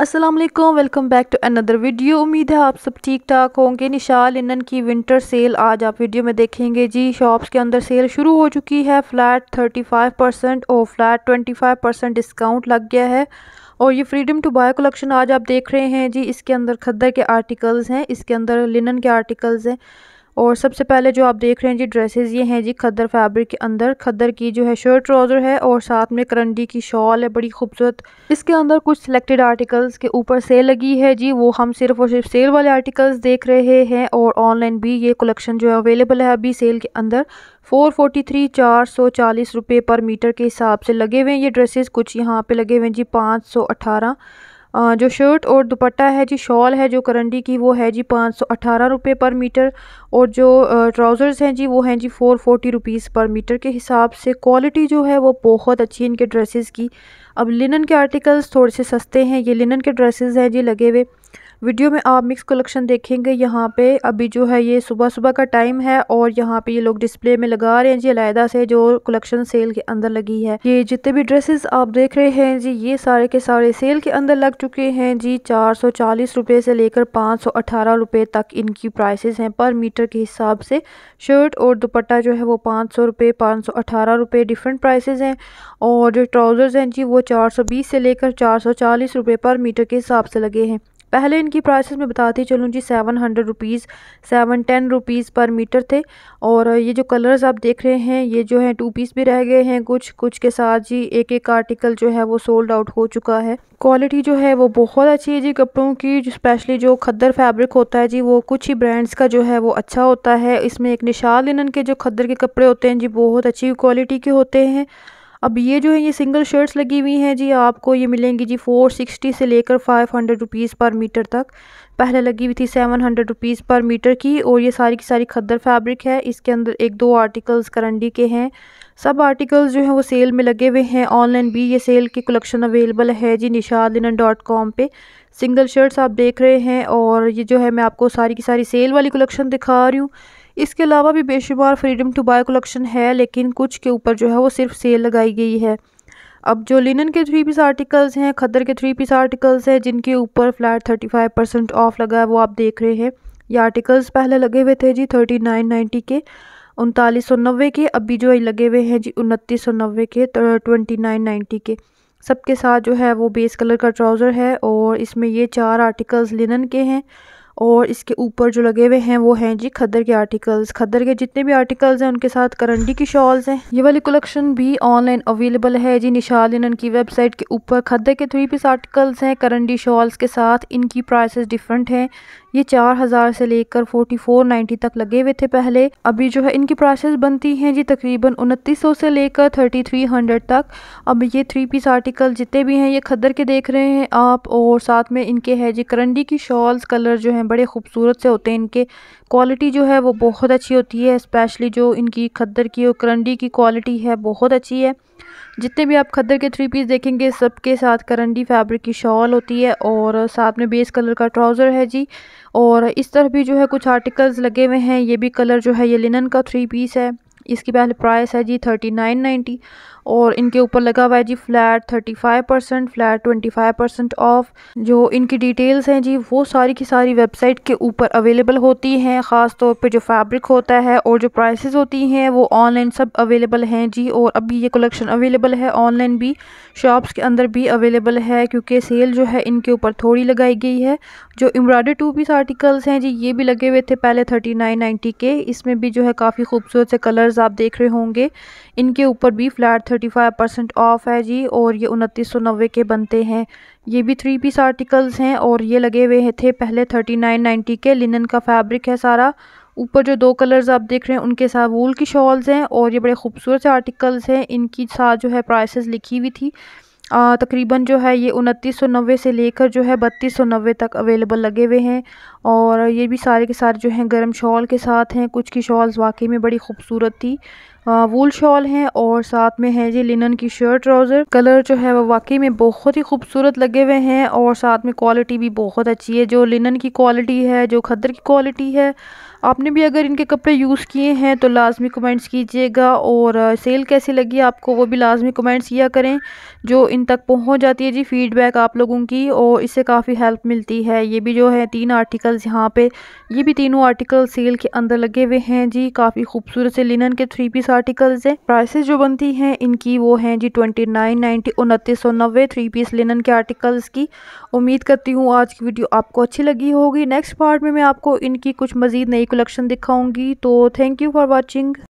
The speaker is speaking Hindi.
Aslam welcome back to another video उम्मीद है आप सब ठीक ठाक होंगे निशा लिनन की विंटर सेल आज आप वीडियो में देखेंगे जी शॉप्स के अंदर सेल शुरू हो चुकी है फ्लैट 35 परसेंट और फ्लैट 25 परसेंट डिस्काउंट लग गया है और ये फ्रीडम टू बाय कलेक्शन आज आप देख रहे हैं जी इसके अंदर खद्दर के आर्टिकल्स हैं इसके अंदर लिनन के आर्टिकल्स हैं और सबसे पहले जो आप देख रहे हैं जी ड्रेसेस ये हैं जी खद्दर फैब्रिक के अंदर खद्दर की जो है शर्ट ट्राउज़र है और साथ में करंडी की शॉल है बड़ी खूबसूरत इसके अंदर कुछ सिलेक्टेड आर्टिकल्स के ऊपर सेल लगी है जी वो हम सिर्फ और सिर्फ सेल वाले आर्टिकल्स देख रहे हैं और ऑनलाइन भी ये कलेक्शन जो है अवेलेबल है अभी सेल के अंदर फोर फोर्टी थ्री चार सौ चालीस रुपये पर मीटर के हिसाब से लगे हुए हैं ये ड्रेसेस कुछ यहाँ पे लगे हुए हैं जी पाँच सौ अठारह जो शर्ट और दुपट्टा है जी शॉल है जो करंडी की वो है जी पाँच सौ अठारह रुपये पर मीटर और जो ट्राउज़र्स हैं जी वो हैं जी four forty rupees per meter के हिसाब से क्वालिटी जो है वो बहुत अच्छी है इनके ड्रेसेस की अब लिनन के आर्टिकल्स थोड़े से सस्ते हैं ये लिनन के ड्रेसेस हैं जी लगे हुए वीडियो में आप मिक्स कलेक्शन देखेंगे यहाँ पे अभी जो है ये सुबह सुबह का टाइम है और यहाँ पे ये लोग डिस्प्ले में लगा रहे हैं जी अलायदा से जो कलेक्शन सेल के अंदर लगी है ये जितने भी ड्रेसेस आप देख रहे हैं जी ये सारे के सारे सेल के अंदर लग चुके हैं जी चार सौ चालीस रुपये से लेकर पाँच सौ अठारह रुपये तक इनकी प्राइसेस हैं पर मीटर के हिसाब से शर्ट और दुपट्टा जो है वो पाँच सौ रुपये पाँच सौ अठारह रुपये डिफरेंट प्राइसेस हैं और जो ट्राउज़र्स हैं जी वो चार सौ बीस से लेकर चार सौ चालीस रुपये पर मीटर के हिसाब से लगे हैं पहले इनकी प्राइसेस मैं बताती चलूँ जी seven hundred rupees seven ten rupees per meter थे और ये जो कलर्स आप देख रहे हैं ये जो है टू पीस भी रह गए हैं कुछ कुछ के साथ जी एक एक आर्टिकल जो है वो सोल्ड आउट हो चुका है क्वालिटी जो है वो बहुत अच्छी है जी कपड़ों की जो स्पेशली जो खद्दर फैब्रिक होता है जी वो कुछ ही ब्रांड्स का जो है वो अच्छा होता है इसमें एक निशाल लिनन के जो खद्दर के कपड़े होते हैं जी बहुत अच्छी क्वालिटी के होते हैं अब ये जो है ये सिंगल शर्ट्स लगी हुई हैं जी आपको ये मिलेंगी जी फ़ोर सिक्सटी से लेकर five hundred rupees per meter तक पहले लगी हुई थी seven hundred rupees per meter की और ये सारी की सारी खद्दर फैब्रिक है इसके अंदर एक दो आर्टिकल्स करंडी के हैं सब आर्टिकल्स जो हैं वो सेल में लगे हुए हैं ऑनलाइन भी ये सेल की कलेक्शन अवेलेबल है जी निशाद लिनन डॉट कॉम पर सिंगल शर्ट्स आप देख रहे हैं और ये जो है मैं आपको सारी की सारी सेल वाली कलेक्शन दिखा रही हूँ इसके अलावा भी बेशुमार फ्रीडम टू बाय कलेक्शन है लेकिन कुछ के ऊपर जो है वो सिर्फ सेल लगाई गई है अब जो लिनन के थ्री पीस आर्टिकल्स हैं खदर के थ्री पीस आर्टिकल्स हैं जिनके ऊपर flat thirty five percent off लगा है वो आप देख रहे हैं ये आर्टिकल्स पहले लगे हुए थे जी थर्टी नाइन नाइन्टी के उनतालीस सौ नब्बे के अभी जो लगे हुए हैं जी उनतीस सौ नब्बे के ट्वेंटी नाइन नाइन्टी के सबके साथ जो है वो बेस कलर का ट्राउज़र है और इसमें ये चार आर्टिकल्स लिनन के हैं और इसके ऊपर जो लगे हुए हैं वो हैं जी खद्दर के आर्टिकल्स खद्दर के जितने भी आर्टिकल्स हैं उनके साथ करंडी की शॉल्स हैं ये वाली कलेक्शन भी ऑनलाइन अवेलेबल है जी निशाल लिनन की वेबसाइट के ऊपर खद्दर के थ्री पीस आर्टिकल्स हैं करंडी शॉल्स के साथ इनकी प्राइसेस डिफरेंट हैं ये चार हज़ार से लेकर फोर्टी फोर नाइन्टी तक लगे हुए थे पहले अभी जो है इनकी प्राइसेस बनती हैं जी तकरीबन उनतीस सौ से लेकर थर्टी थ्री हंड्रेड तक अब ये थ्री पीस आर्टिकल जितने भी हैं ये खद्दर के देख रहे हैं आप और साथ में इनके है जी करंडी की शॉल्स कलर जो है हैं बड़े खूबसूरत से होते हैं इनके क्वालिटी जो है वो बहुत अच्छी होती है स्पेशली जो इनकी खद्दर की और करंडी की क्वालिटी है बहुत अच्छी है जितने भी आप खद्दर के थ्री पीस देखेंगे सबके साथ करंडी फैब्रिक की शॉल होती है और साथ में बेस कलर का ट्राउज़र है जी और इस तरह भी जो है कुछ आर्टिकल्स लगे हुए हैं ये भी कलर जो है ये लिनन का थ्री पीस है इसकी पहले प्राइस है जी थर्टी नाइन नाइन्टी और इनके ऊपर लगा हुआ है जी flat thirty five percent flat twenty five percent off जो इनकी डिटेल्स हैं जी वो सारी की सारी वेबसाइट के ऊपर अवेलेबल होती हैं ख़ास तौर पे जो फैब्रिक होता है और जो प्राइसेस होती हैं वो ऑनलाइन सब अवेलेबल हैं जी और अभी ये कलेक्शन अवेलेबल है ऑनलाइन भी शॉप्स के अंदर भी अवेलेबल है क्योंकि सेल जो है इनके ऊपर थोड़ी लगाई गई है जो एम्ब्रॉयडरी टू पीस आर्टिकल्स हैं जी ये भी लगे हुए थे पहले थर्टी नाइन नाइन्टी के इसमें भी जो है काफ़ी खूबसूरत से कलर्स आप देख रहे होंगे इनके ऊपर भी flat thirty five percent off है जी और ये उनतीस सौ नब्बे के बनते हैं ये भी थ्री पीस आर्टिकल्स हैं और ये लगे हुए थे पहले थर्टी नाइन नाइन्टी के लिनन का फैब्रिक है सारा ऊपर जो दो कलर्स आप देख रहे हैं उनके साथ वूल की शॉल्स हैं और ये बड़े खूबसूरत से आर्टिकल्स हैं इनकी साथ जो है प्राइसेस लिखी हुई थी तकरीबन जो है ये उनतीस सौ नब्बे से लेकर जो है बत्तीस सौ नब्बे तक अवेलेबल लगे हुए हैं और ये भी सारे के सारे जो हैं गर्म शॉल के साथ हैं कुछ की शॉल्स वाकई में बड़ी खूबसूरत थी वूल शॉल हैं और साथ में है जी लिनन की शर्ट ट्राउज़र कलर जो है वो वाकई में बहुत ही खूबसूरत लगे हुए हैं और साथ में क्वालिटी भी बहुत अच्छी है जो लिनन की क्वालिटी है जो खद्दर की क्वालिटी है आपने भी अगर इनके कपड़े यूज़ किए हैं तो लाजमी कमेंट्स कीजिएगा और सेल कैसी लगी आपको वो भी लाजमी कमेंट्स किया करें जो इन तक पहुँच जाती है जी फीडबैक आप लोगों की और इससे काफ़ी हेल्प मिलती है ये भी जो है तीन आर्टिकल आर्टिकल्स यहाँ पे ये भी तीनों आर्टिकल सेल के अंदर लगे हुए हैं जी काफ़ी खूबसूरत से लिनन के थ्री पीस आर्टिकल्स हैं प्राइसेस जो बनती हैं इनकी वो हैं जी ट्वेंटी नाइन नाइन्टी उनतीस सौ नब्बे थ्री पीस लिनन के आर्टिकल्स की उम्मीद करती हूँ आज की वीडियो आपको अच्छी लगी होगी नेक्स्ट पार्ट में मैं आपको इनकी कुछ मज़ीद नई कलेक्शन दिखाऊँगी तो थैंक यू फॉर वॉचिंग